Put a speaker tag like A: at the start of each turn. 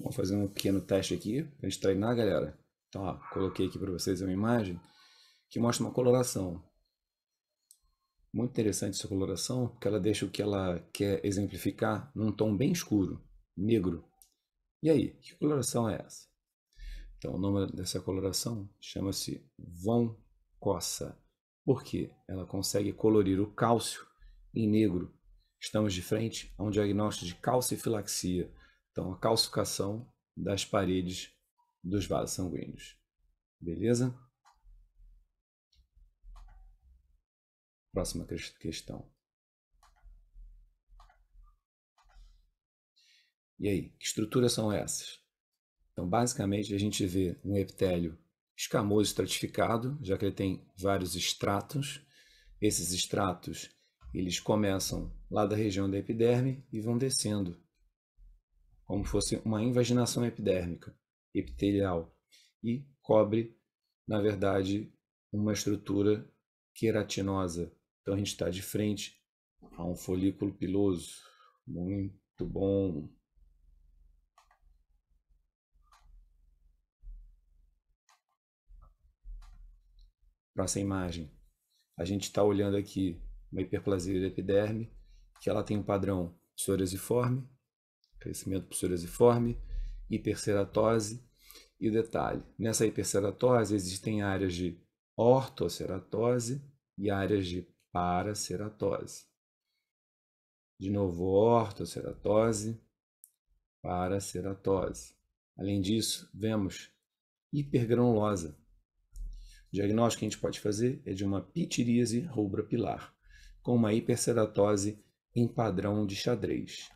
A: Vamos fazer um pequeno teste aqui para a gente treinar, galera. Então, ó, coloquei aqui para vocês uma imagem que mostra uma coloração. Muito interessante essa coloração, porque ela deixa o que ela quer exemplificar num tom bem escuro, negro. E aí, que coloração é essa? Então, o nome dessa coloração chama-se Von Cossa, porque ela consegue colorir o cálcio em negro. Estamos de frente a um diagnóstico de calcifilaxia então, a calcificação das paredes dos vasos sanguíneos. Beleza? Próxima questão. E aí, que estruturas são essas? Então, basicamente, a gente vê um epitélio escamoso estratificado, já que ele tem vários estratos. Esses estratos, eles começam lá da região da epiderme e vão descendo como fosse uma invaginação epidérmica, epitelial, e cobre, na verdade, uma estrutura queratinosa. Então a gente está de frente a um folículo piloso. Muito bom. Próxima imagem. A gente está olhando aqui uma hiperplasia da epiderme, que ela tem um padrão psoriasiforme, crescimento psoriasiforme, hiperceratose e detalhe. Nessa hiperceratose existem áreas de ortoceratose e áreas de paraceratose. De novo, ortoceratose, paraceratose. Além disso, vemos hipergranulosa. O diagnóstico que a gente pode fazer é de uma pitiríase rubra pilar, com uma hiperceratose em padrão de xadrez.